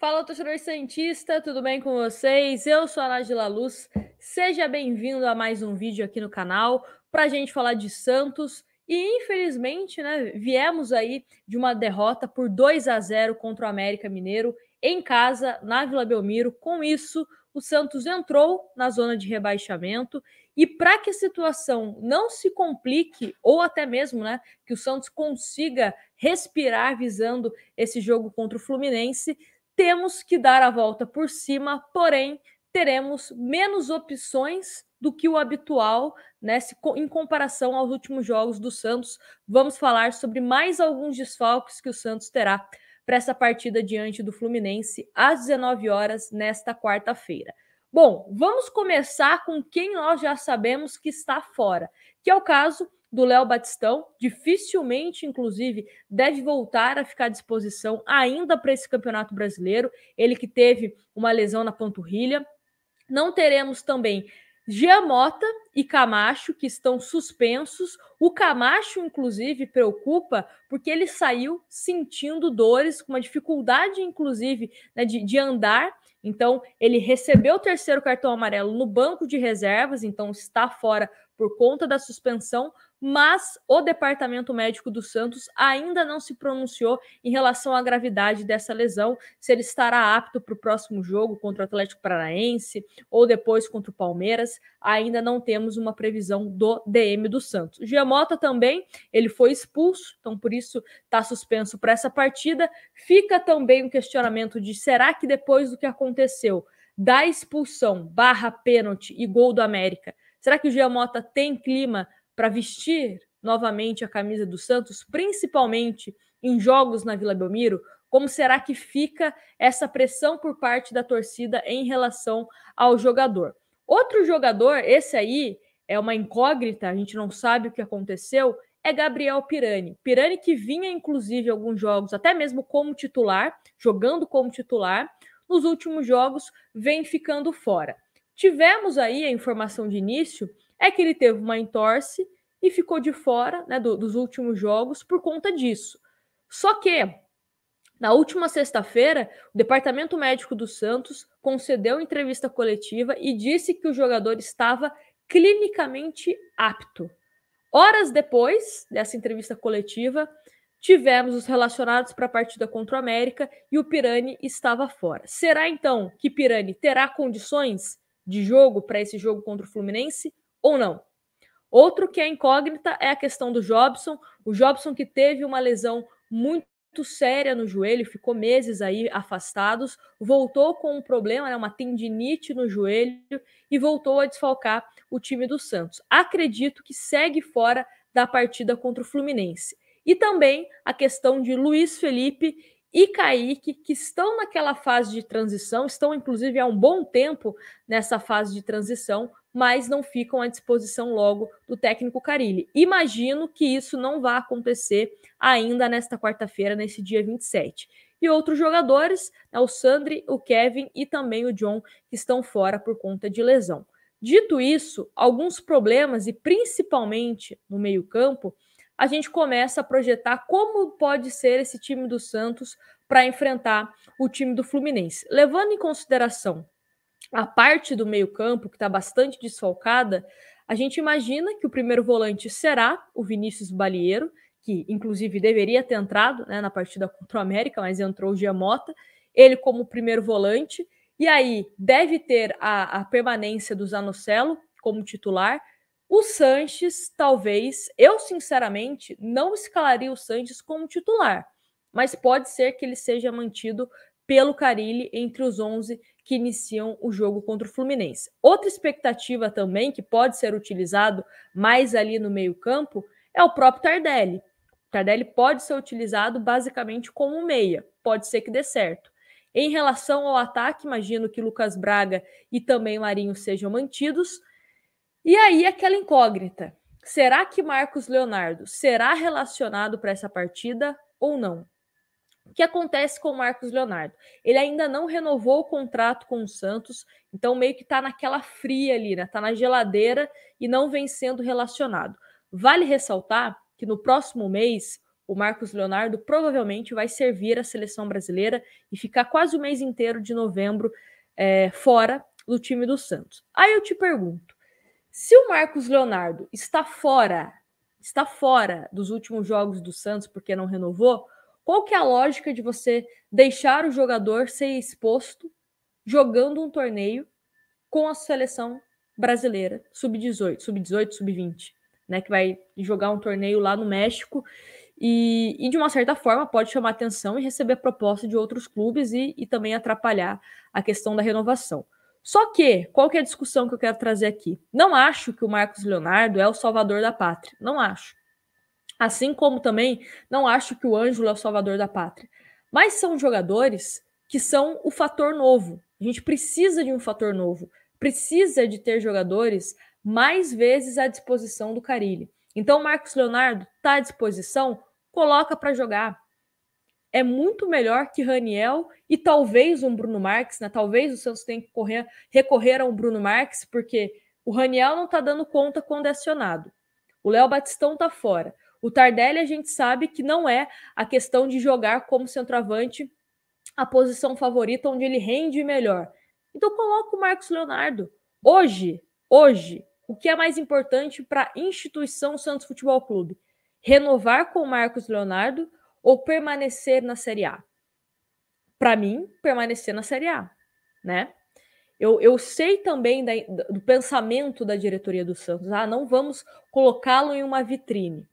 Fala, torcedor Santista, tudo bem com vocês? Eu sou a Nájila Luz, seja bem-vindo a mais um vídeo aqui no canal para a gente falar de Santos. E infelizmente, né, viemos aí de uma derrota por 2 a 0 contra o América Mineiro em casa, na Vila Belmiro. Com isso, o Santos entrou na zona de rebaixamento e para que a situação não se complique, ou até mesmo né, que o Santos consiga respirar visando esse jogo contra o Fluminense, temos que dar a volta por cima, porém, teremos menos opções do que o habitual, né, se, em comparação aos últimos jogos do Santos. Vamos falar sobre mais alguns desfalques que o Santos terá para essa partida diante do Fluminense às 19 horas nesta quarta-feira. Bom, vamos começar com quem nós já sabemos que está fora, que é o caso do Léo Batistão. Dificilmente, inclusive, deve voltar a ficar à disposição ainda para esse Campeonato Brasileiro. Ele que teve uma lesão na panturrilha. Não teremos também Giamota e Camacho, que estão suspensos. O Camacho, inclusive, preocupa porque ele saiu sentindo dores, com uma dificuldade, inclusive, né, de, de andar. Então, ele recebeu o terceiro cartão amarelo no banco de reservas, então está fora por conta da suspensão, mas o departamento médico do Santos ainda não se pronunciou em relação à gravidade dessa lesão, se ele estará apto para o próximo jogo contra o Atlético Paranaense ou depois contra o Palmeiras. Ainda não temos uma previsão do DM do Santos. Giamota também, ele foi expulso, então por isso está suspenso para essa partida. Fica também o questionamento de será que depois do que aconteceu da expulsão, barra pênalti e gol do América, Será que o Giamota tem clima para vestir novamente a camisa do Santos, principalmente em jogos na Vila Belmiro? Como será que fica essa pressão por parte da torcida em relação ao jogador? Outro jogador, esse aí é uma incógnita, a gente não sabe o que aconteceu, é Gabriel Pirani. Pirani que vinha, inclusive, alguns jogos, até mesmo como titular, jogando como titular, nos últimos jogos vem ficando fora. Tivemos aí a informação de início é que ele teve uma entorse e ficou de fora né, do, dos últimos jogos por conta disso. Só que na última sexta-feira, o departamento médico do Santos concedeu entrevista coletiva e disse que o jogador estava clinicamente apto. Horas depois dessa entrevista coletiva, tivemos os relacionados para a partida contra o América e o Pirani estava fora. Será então que Pirani terá condições de jogo para esse jogo contra o Fluminense ou não? Outro que é incógnita é a questão do Jobson. O Jobson que teve uma lesão muito séria no joelho, ficou meses aí afastados, voltou com um problema, né, uma tendinite no joelho e voltou a desfalcar o time do Santos. Acredito que segue fora da partida contra o Fluminense. E também a questão de Luiz Felipe e Kaique, que estão naquela fase de transição, estão inclusive há um bom tempo nessa fase de transição, mas não ficam à disposição logo do técnico Carilli. Imagino que isso não vá acontecer ainda nesta quarta-feira, nesse dia 27. E outros jogadores, né, o Sandri, o Kevin e também o John, que estão fora por conta de lesão. Dito isso, alguns problemas, e principalmente no meio-campo, a gente começa a projetar como pode ser esse time do Santos para enfrentar o time do Fluminense. Levando em consideração a parte do meio-campo, que está bastante desfalcada, a gente imagina que o primeiro volante será o Vinícius Balieiro, que inclusive deveria ter entrado né, na partida contra o América, mas entrou o Giamota, ele como primeiro volante, e aí deve ter a, a permanência do Zanocelo como titular, o Sanches, talvez, eu sinceramente não escalaria o Sanches como titular, mas pode ser que ele seja mantido pelo Carilli entre os 11 que iniciam o jogo contra o Fluminense. Outra expectativa também que pode ser utilizado mais ali no meio-campo é o próprio Tardelli. O Tardelli pode ser utilizado basicamente como meia, pode ser que dê certo. Em relação ao ataque, imagino que Lucas Braga e também Marinho sejam mantidos. E aí aquela incógnita. Será que Marcos Leonardo será relacionado para essa partida ou não? O que acontece com o Marcos Leonardo? Ele ainda não renovou o contrato com o Santos, então meio que está naquela fria ali, né? Está na geladeira e não vem sendo relacionado. Vale ressaltar que no próximo mês o Marcos Leonardo provavelmente vai servir a seleção brasileira e ficar quase o mês inteiro de novembro é, fora do time do Santos. Aí eu te pergunto: se o Marcos Leonardo está fora, está fora dos últimos jogos do Santos porque não renovou, qual que é a lógica de você deixar o jogador ser exposto jogando um torneio com a seleção brasileira sub-18, sub-18, sub-20, né, que vai jogar um torneio lá no México e, e, de uma certa forma pode chamar atenção e receber proposta de outros clubes e, e também atrapalhar a questão da renovação. Só que, qual que é a discussão que eu quero trazer aqui? Não acho que o Marcos Leonardo é o salvador da pátria. Não acho. Assim como também não acho que o Ângelo é o salvador da pátria. Mas são jogadores que são o fator novo. A gente precisa de um fator novo. Precisa de ter jogadores mais vezes à disposição do Carilli. Então, o Marcos Leonardo está à disposição, coloca para jogar é muito melhor que Raniel e talvez um Bruno Marques, né? Talvez o Santos tenha que correr, recorrer a um Bruno Marques, porque o Raniel não tá dando conta quando é acionado. O Léo Batistão tá fora. O Tardelli a gente sabe que não é a questão de jogar como centroavante a posição favorita onde ele rende melhor. Então coloca o Marcos Leonardo. Hoje, hoje, o que é mais importante para a instituição Santos Futebol Clube? Renovar com o Marcos Leonardo ou permanecer na Série A? Para mim, permanecer na Série A, né? Eu, eu sei também da, do pensamento da diretoria do Santos. Ah, não vamos colocá-lo em uma vitrine.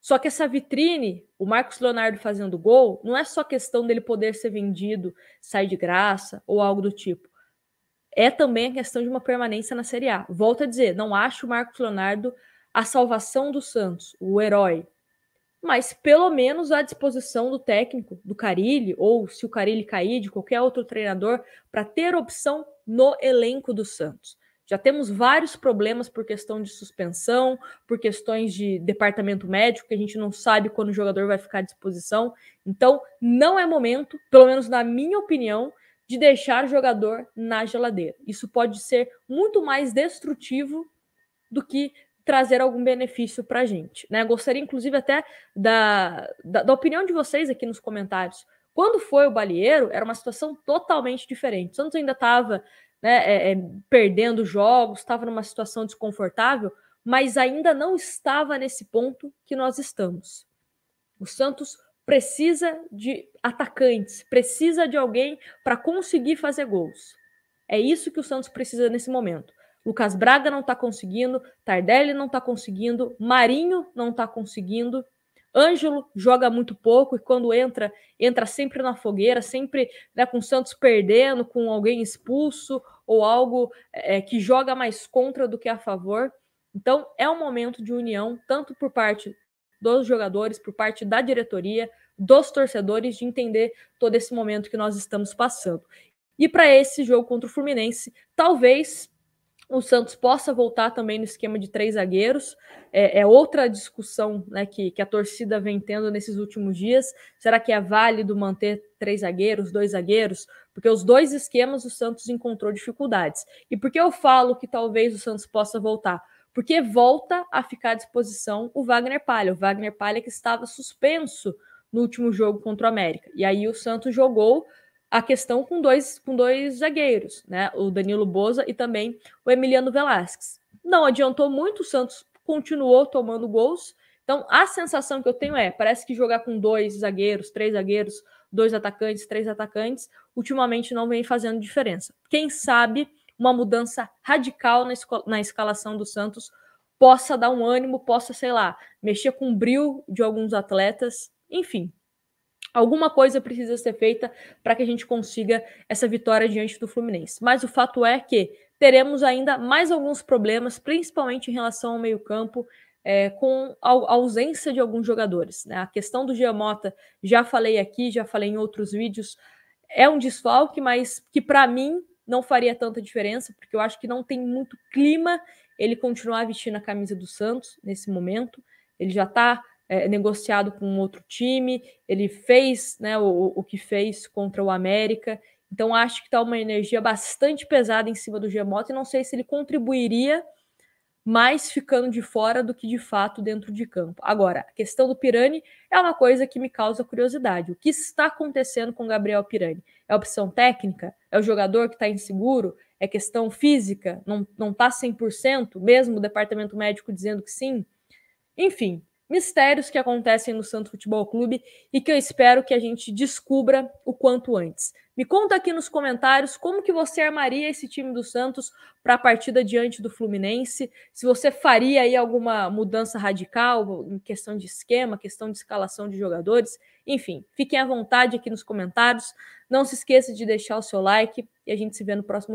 Só que essa vitrine, o Marcos Leonardo fazendo gol, não é só questão dele poder ser vendido, sair de graça ou algo do tipo. É também a questão de uma permanência na Série A. Volto a dizer, não acho o Marcos Leonardo a salvação do Santos, o herói, mas pelo menos à disposição do técnico, do Carilli, ou se o Carilli cair, de qualquer outro treinador, para ter opção no elenco do Santos. Já temos vários problemas por questão de suspensão, por questões de departamento médico, que a gente não sabe quando o jogador vai ficar à disposição. Então, não é momento, pelo menos na minha opinião, de deixar o jogador na geladeira. Isso pode ser muito mais destrutivo do que trazer algum benefício para a gente. Né? Gostaria, inclusive, até da, da, da, opinião de vocês aqui nos comentários. Quando foi o Balieiro, era uma situação totalmente diferente. O Santos ainda estava né, é, é, perdendo jogos, estava numa situação desconfortável, mas ainda não estava nesse ponto que nós estamos. O Santos precisa de atacantes, precisa de alguém para conseguir fazer gols. É isso que o Santos precisa nesse momento. Lucas Braga não está conseguindo, Tardelli não está conseguindo, Marinho não está conseguindo, Ângelo joga muito pouco e quando entra, entra sempre na fogueira, sempre né, com o Santos perdendo, com alguém expulso ou algo é, que joga mais contra do que a favor. Então é um momento de união, tanto por parte dos jogadores, por parte da diretoria, dos torcedores, de entender todo esse momento que nós estamos passando. E para esse jogo contra o Fluminense, talvez o Santos possa voltar também no esquema de três zagueiros. É, é outra discussão né, que, que, a torcida vem tendo nesses últimos dias. Será que é válido manter três zagueiros, dois zagueiros? Porque os dois esquemas o Santos encontrou dificuldades. E por que eu falo que talvez o Santos possa voltar? Porque volta a ficar à disposição o Wagner Palha. O Wagner Palha que estava suspenso no último jogo contra o América. E aí o Santos jogou a questão com dois, com dois zagueiros, né? O Danilo Boza e também o Emiliano Velasquez. Não adiantou muito, o Santos continuou tomando gols. Então, a sensação que eu tenho é, parece que jogar com dois zagueiros, três zagueiros, dois atacantes, três atacantes, ultimamente não vem fazendo diferença. Quem sabe uma mudança radical na, na escalação do Santos possa dar um ânimo, possa, sei lá, mexer com o bril de alguns atletas, enfim, Alguma coisa precisa ser feita para que a gente consiga essa vitória diante do Fluminense. Mas o fato é que teremos ainda mais alguns problemas, principalmente em relação ao meio-campo, é, com a, ausência de alguns jogadores. Né? A questão do Giamota, já falei aqui, já falei em outros vídeos, é um desfalque, mas que para mim não faria tanta diferença, porque eu acho que não tem muito clima ele continuar vestindo a camisa do Santos nesse momento. Ele já está é, negociado com outro time, ele fez né, o, o que fez contra o América. Então acho que está uma energia bastante pesada em cima do Gemota e não sei se ele contribuiria mais ficando de fora do que de fato dentro de campo. Agora, a questão do Pirani é uma coisa que me causa curiosidade. O que está acontecendo com Gabriel Pirani? É opção técnica? É o jogador que está inseguro? É questão física? Não está 100%? Mesmo o departamento médico dizendo que sim? Enfim, mistérios que acontecem no Santos Futebol Clube e que eu espero que a gente descubra o quanto antes. Me conta aqui nos comentários como que você armaria esse time do Santos para a partida diante do Fluminense, se você faria aí alguma mudança radical em questão de esquema, questão de escalação de jogadores, enfim, fiquem à vontade aqui nos comentários. Não se esqueça de deixar o seu like e a gente se vê no próximo